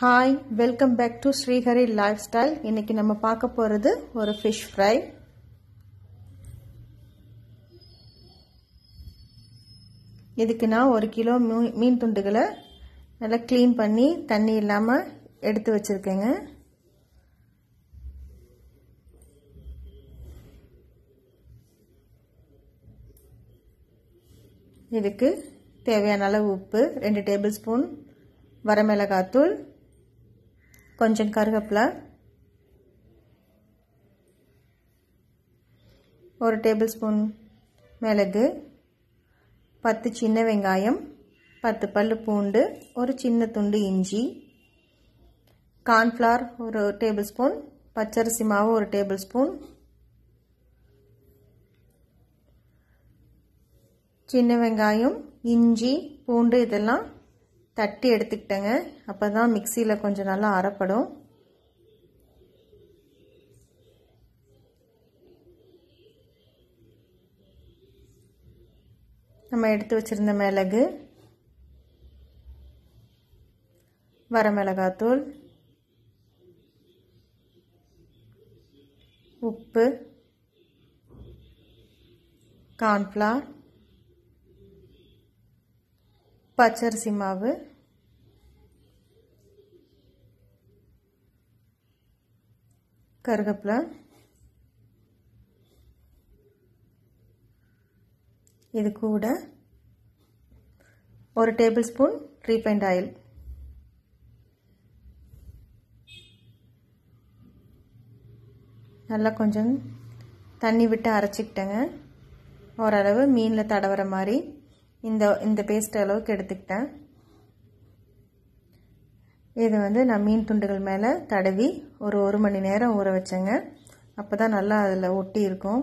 Hi welcome back to Srihari lifestyle இன்றைக்கி நம்ம பார்க்க போகிறது ஒரு ஃபிஷ் ஃப்ரை இதுக்கு நான் ஒரு கிலோ மீ மீன் துண்டுகளை நல்லா க்ளீன் பண்ணி தண்ணி இல்லாமல் எடுத்து வச்சுருக்கேங்க இதுக்கு தேவையான அளவு உப்பு ரெண்டு டேபிள் ஸ்பூன் வரமிளகாத்தூள் கொஞ்சம் கருவேப்பிலை ஒரு டேபிள் ஸ்பூன் மிளகு பத்து சின்ன வெங்காயம் பத்து பல் பூண்டு ஒரு சின்ன துண்டு இஞ்சி கார்ன்ஃப்ளவர் ஒரு டேபிள் ஸ்பூன் பச்சரிசி மாவு ஒரு டேபிள் ஸ்பூன் சின்ன வெங்காயம் இஞ்சி பூண்டு இதெல்லாம் தட்டி எடுத்துக்கிட்டேங்க அப்போ தான் மிக்சியில் கொஞ்சம் நல்லா அறப்படும் நம்ம எடுத்து வச்சுருந்த மிளகு வரமிளகாத்தூள் உப்பு கார்ன்ஃப்ளார் பச்சரிசி மாவு கருகப்பில் இது கூட ஒரு டேபிள் ஸ்பூன் ரீஃபைண்ட் ஆயில் நல்லா கொஞ்சம் தண்ணி விட்டு அரைச்சிக்கிட்டேங்க ஓரளவு மீனில் தடவுற மாதிரி இந்த இந்த பேஸ்ட் அளவுக்கு எடுத்துக்கிட்டேன் இது வந்து நான் மீன் துண்டுகள் மேலே தடவி ஒரு ஒரு மணி நேரம் ஊற வச்சேங்க அப்போ தான் நல்லா அதில் ஒட்டி இருக்கும்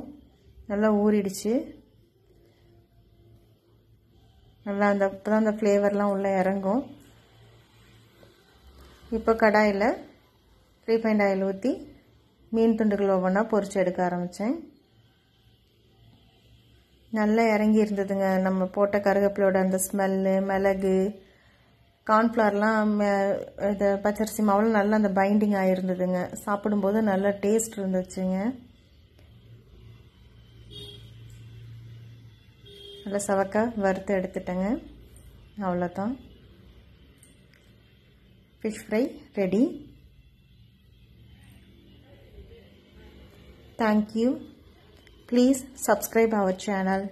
நல்லா ஊறிடுச்சு நல்லா அந்த அப்போ தான் அந்த ஃப்ளேவர்லாம் உள்ளே இறங்கும் இப்போ கடாயில் ரீஃபைண்ட் ஆயில் ஊற்றி மீன் துண்டுகள் ஒவ்வொன்றா பொறிச்சு எடுக்க ஆரம்பித்தேன் நல்லா இறங்கி இருந்ததுங்க நம்ம போட்ட கருகப்பிலோட அந்த ஸ்மெல்லு மிளகு கார்ன்ஃப்ளவர்லாம் இது பச்சரிசி மாவில் நல்லா அந்த பைண்டிங் ஆகிருந்ததுங்க சாப்பிடும்போது நல்லா டேஸ்ட் இருந்துச்சுங்க நல்லா சவக்காய் வறுத்து எடுத்துட்டேங்க அவ்வளோதான் fish fry ready thank you Please subscribe our channel.